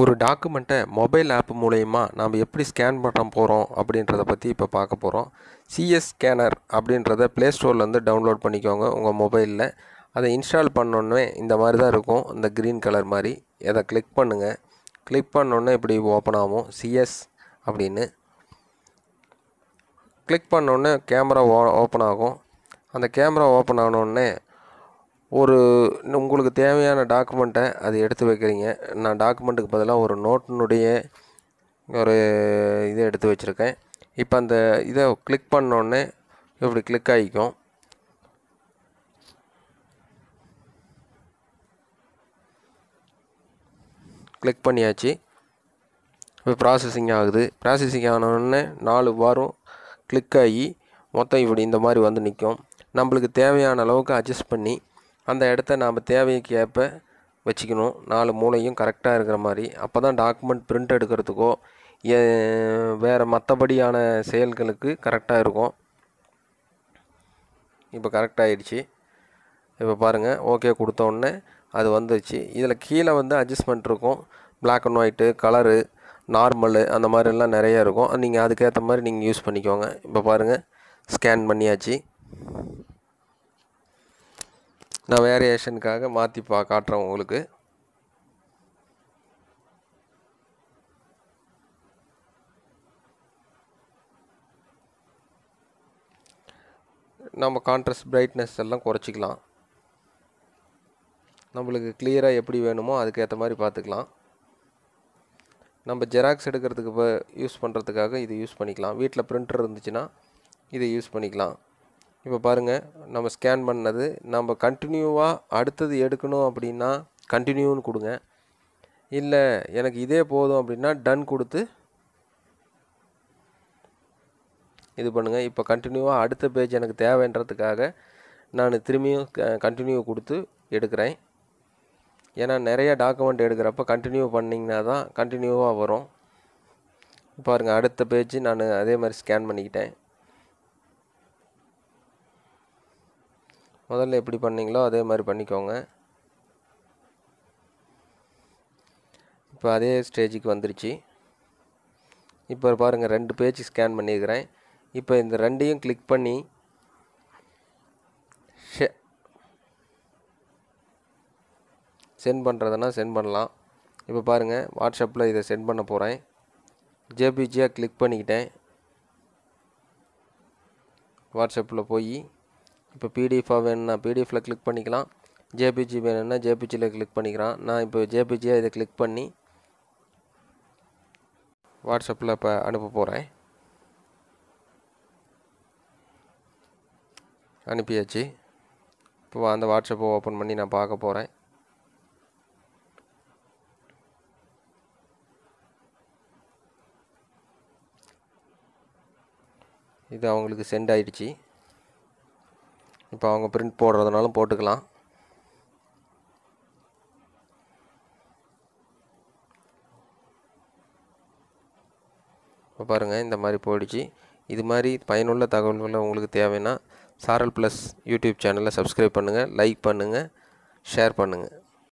ஒரு டாக்குமெண்ட்டை mobile app மூலயமா நாம் எப்படி ஸ்கேன் பண்ண போகிறோம் அப்படின்றத பற்றி இப்போ பார்க்க போகிறோம் சிஎஸ் ஸ்கேனர் அப்படின்றத ப்ளே ஸ்டோர்லேருந்து டவுன்லோட் பண்ணிக்கோங்க உங்கள் மொபைலில் அதை இன்ஸ்டால் பண்ணோன்னே இந்த மாதிரி தான் இருக்கும் இந்த க்ரீன் கலர் மாதிரி அதை கிளிக் பண்ணுங்கள் கிளிக் பண்ணோன்னே இப்படி ஓப்பன் ஆகும் சிஎஸ் அப்படின்னு கிளிக் பண்ணோன்னே கேமரா ஓ ஓப்பன் ஆகும் அந்த கேமரா ஓப்பன் ஆனோடனே ஒரு உங்களுக்கு தேவையான டாக்குமெண்ட்டை அது எடுத்து வைக்கிறீங்க நான் டாக்குமெண்ட்டுக்கு பதிலாக ஒரு நோட்டினுடைய ஒரு இதை எடுத்து வச்சுருக்கேன் இப்போ அந்த இதை கிளிக் பண்ணோடனே இப்படி கிளிக் ஆகிக்கும் கிளிக் பண்ணியாச்சு இப்போ ப்ராசஸிங் ஆகுது ப்ராசஸிங் ஆனோடனே நாலு வாரம் கிளிக் ஆகி மொத்தம் இப்படி இந்த மாதிரி வந்து நிற்கும் நம்மளுக்கு தேவையான அளவுக்கு அட்ஜஸ்ட் பண்ணி அந்த இடத்த நாம் தேவைக்கு ஏற்ப வச்சுக்கணும் நாலு மூளையும் கரெக்டாக இருக்கிற மாதிரி அப்போ தான் டாக்குமெண்ட் பிரிண்ட் எடுக்கிறதுக்கோ வேறு மற்றபடியான செயல்களுக்கு கரெக்டாக இருக்கும் இப்போ கரெக்டாகிடுச்சு இப்போ பாருங்கள் ஓகே கொடுத்தோடனே அது வந்துடுச்சு இதில் கீழே வந்து அட்ஜஸ்ட்மெண்ட் இருக்கும் black and white colour normal அந்த மாதிரிலாம் நிறையா இருக்கும் நீங்கள் அதுக்கேற்ற மாதிரி நீங்கள் யூஸ் பண்ணிக்கோங்க இப்போ பாருங்கள் ஸ்கேன் பண்ணியாச்சு நான் வேரியேஷனுக்காக மாற்றி பா காட்டுறேன் உங்களுக்கு நம்ம கான்ட்ரஸ்ட் பிரைட்னஸ் எல்லாம் குறைச்சிக்கலாம் நம்மளுக்கு கிளியராக எப்படி வேணுமோ அதுக்கேற்ற மாதிரி பார்த்துக்கலாம் நம்ம ஜெராக்ஸ் எடுக்கிறதுக்கு இப்போ யூஸ் பண்ணுறதுக்காக இது யூஸ் பண்ணிக்கலாம் வீட்டில் ப்ரிண்டர் இருந்துச்சுன்னா இதை யூஸ் பண்ணிக்கலாம் இப்போ பாருங்கள் நம்ம ஸ்கேன் பண்ணது நம்ம கண்டினியூவாக அடுத்தது எடுக்கணும் அப்படின்னா கண்டினியூன்னு கொடுங்க இல்லை எனக்கு இதே போதும் அப்படின்னா டன் கொடுத்து இது பண்ணுங்கள் இப்போ கண்டினியூவாக அடுத்த பேஜ் எனக்கு தேவைன்றதுக்காக நான் திரும்பியும் கண்டினியூ கொடுத்து எடுக்கிறேன் ஏன்னா நிறைய டாக்குமெண்ட் எடுக்கிறப்ப கண்டினியூ பண்ணிங்கன்னா தான் கண்டினியூவாக வரும் பாருங்கள் அடுத்த பேஜ் நான் அதே மாதிரி ஸ்கேன் பண்ணிக்கிட்டேன் முதல்ல எப்படி பண்ணீங்களோ அதே மாதிரி பண்ணிக்கோங்க இப்போ அதே ஸ்டேஜுக்கு வந்துருச்சு இப்போ பாருங்கள் ரெண்டு பேஜ் ஸ்கேன் பண்ணியிருக்கிறேன் இப்போ இந்த ரெண்டையும் கிளிக் பண்ணி சென்ட் பண்ணுறதுனா சென்ட் பண்ணலாம் இப்போ பாருங்கள் வாட்ஸ்அப்பில் இதை சென்ட் பண்ண போகிறேன் ஜேபிஜியாக கிளிக் பண்ணிக்கிட்டேன் வாட்ஸ்அப்பில் போய் இப்போ பிடிஎஃபாக வேணும்னா பிடிஎஃபில் கிளிக் பண்ணிக்கலாம் ஜேபிஜி வேணும்னா ஜேபிஜியில் கிளிக் பண்ணிக்கிறான் நான் இப்போ ஜேபிஜியாக இதை கிளிக் பண்ணி வாட்ஸ்அப்பில் இப்போ அனுப்ப போகிறேன் அனுப்பியாச்சு இப்போ அந்த வாட்ஸ்அப்பை ஓப்பன் பண்ணி நான் பார்க்க போகிறேன் இது அவங்களுக்கு சென்ட் ஆயிடுச்சு இப்போ அவங்க பிரிண்ட் போடுறதுனாலும் போட்டுக்கலாம் இப்போ பாருங்கள் இந்த மாதிரி போயிடுச்சு இது மாதிரி பயனுள்ள தகவல்கள் உங்களுக்கு தேவைன்னா சாரல் ப்ளஸ் யூடியூப் சேனலை சப்ஸ்கிரைப் பண்ணுங்கள் லைக் பண்ணுங்கள் ஷேர் பண்ணுங்கள்